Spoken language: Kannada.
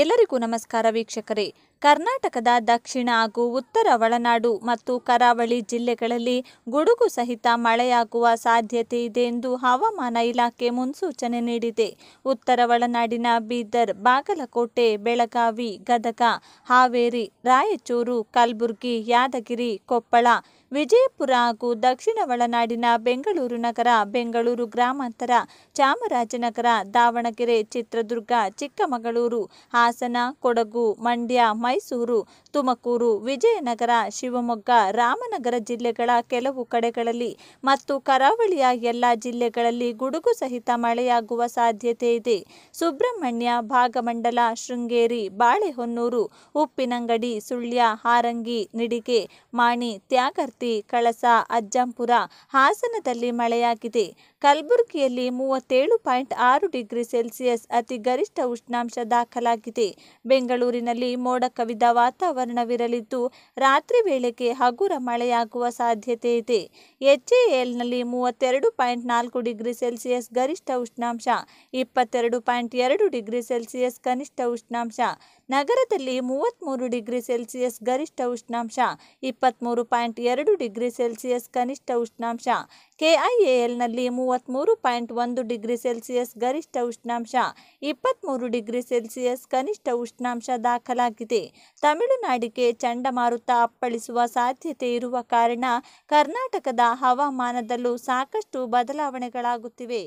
ಎಲ್ಲರಿಗೂ ನಮಸ್ಕಾರ ವೀಕ್ಷಕರೇ ಕರ್ನಾಟಕದ ದಕ್ಷಿಣ ಹಾಗೂ ಉತ್ತರ ಒಳನಾಡು ಮತ್ತು ಕರಾವಳಿ ಜಿಲ್ಲೆಗಳಲ್ಲಿ ಗುಡುಗು ಸಹಿತ ಮಳೆಯಾಗುವ ಸಾಧ್ಯತೆ ಇದೆ ಎಂದು ಹವಾಮಾನ ಇಲಾಖೆ ಮುನ್ಸೂಚನೆ ನೀಡಿದೆ ಉತ್ತರ ಒಳನಾಡಿನ ಬೀದರ್ ಬಾಗಲಕೋಟೆ ಬೆಳಗಾವಿ ಗದಗ ಹಾವೇರಿ ರಾಯಚೂರು ಕಲಬುರಗಿ ಯಾದಗಿರಿ ಕೊಪ್ಪಳ ವಿಜಯಪುರ ಹಾಗೂ ದಕ್ಷಿಣ ಒಳನಾಡಿನ ಬೆಂಗಳೂರು ನಗರ ಬೆಂಗಳೂರು ಗ್ರಾಮಾಂತರ ಚಾಮರಾಜನಗರ ದಾವಣಗೆರೆ ಚಿತ್ರದುರ್ಗ ಚಿಕ್ಕಮಗಳೂರು ಹಾಸನ ಕೊಡಗು ಮಂಡ್ಯ ಮೈಸೂರು ತುಮಕೂರು ವಿಜಯನಗರ ಶಿವಮೊಗ್ಗ ರಾಮನಗರ ಜಿಲ್ಲೆಗಳ ಕೆಲವು ಕಡೆಗಳಲ್ಲಿ ಮತ್ತು ಕರಾವಳಿಯ ಎಲ್ಲ ಜಿಲ್ಲೆಗಳಲ್ಲಿ ಗುಡುಗು ಸಹಿತ ಮಳೆಯಾಗುವ ಸಾಧ್ಯತೆ ಇದೆ ಸುಬ್ರಹ್ಮಣ್ಯ ಭಾಗಮಂಡಲ ಶೃಂಗೇರಿ ಬಾಳೆಹೊನ್ನೂರು ಉಪ್ಪಿನಂಗಡಿ ಸುಳ್ಯ ಹಾರಂಗಿ ನಿಡಿಗೆ ಮಾಣಿ ತ್ಯಾಗರ್ತಿ ಕಳಸ ಅಜ್ಜಂಪುರ ಹಾಸನದಲ್ಲಿ ಮಳೆಯಾಗಿದೆ ಕಲಬುರಗಿಯಲ್ಲಿ ಮೂವತ್ತೇಳು ಪಾಯಿಂಟ್ ಆರು ಡಿಗ್ರಿ ಸೆಲ್ಸಿಯಸ್ ಅತಿ ಗರಿಷ್ಠ ಉಷ್ಣಾಂಶ ದಾಖಲಾಗಿದೆ ಬೆಂಗಳೂರಿನಲ್ಲಿ ಮೋಡ ಕವಿದ ವಾತಾವರಣವಿರಲಿದ್ದು ರಾತ್ರಿ ವೇಳೆಗೆ ಹಗುರ ಮಳೆಯಾಗುವ ಸಾಧ್ಯತೆ ಇದೆ ಎಚ್ಎಎಲ್ನಲ್ಲಿ ಮೂವತ್ತೆರಡು ಪಾಯಿಂಟ್ ನಾಲ್ಕು ಡಿಗ್ರಿ ಸೆಲ್ಸಿಯಸ್ ಗರಿಷ್ಠ ಉಷ್ಣಾಂಶ ಇಪ್ಪತ್ತೆರಡು ಪಾಯಿಂಟ್ ಎರಡು ಡಿಗ್ರಿ ಸೆಲ್ಸಿಯಸ್ ಕನಿಷ್ಠ ಉಷ್ಣಾಂಶ ನಗರದಲ್ಲಿ ಮೂವತ್ತ್ಮೂರು ಡಿಗ್ರಿ ಸೆಲ್ಸಿಯಸ್ ಗರಿಷ್ಠ ಉಷ್ಣಾಂಶ ಇಪ್ಪತ್ತ್ಮೂರು ಪಾಯಿಂಟ್ ಎರಡು ಡಿಗ್ರಿ ಸೆಲ್ಸಿಯಸ್ ಕನಿಷ್ಠ ಉಷ್ಣಾಂಶ ಕೆಐಎಎಲ್ನಲ್ಲಿ ಮೂವತ್ತ್ಮೂರು ಪಾಯಿಂಟ್ ಒಂದು ಡಿಗ್ರಿ ಸೆಲ್ಸಿಯಸ್ ಗರಿಷ್ಠ ಉಷ್ಣಾಂಶ ಇಪ್ಪತ್ತ್ಮೂರು ಡಿಗ್ರಿ ಸೆಲ್ಸಿಯಸ್ ಕನಿಷ್ಠ ಉಷ್ಣಾಂಶ ದಾಖಲಾಗಿದೆ ತಮಿಳುನಾಡಿಗೆ ಚಂಡಮಾರುತ ಅಪ್ಪಳಿಸುವ ಸಾಧ್ಯತೆ ಇರುವ ಕಾರಣ ಕರ್ನಾಟಕದ ಹವಾಮಾನದಲ್ಲೂ ಸಾಕಷ್ಟು ಬದಲಾವಣೆಗಳಾಗುತ್ತಿವೆ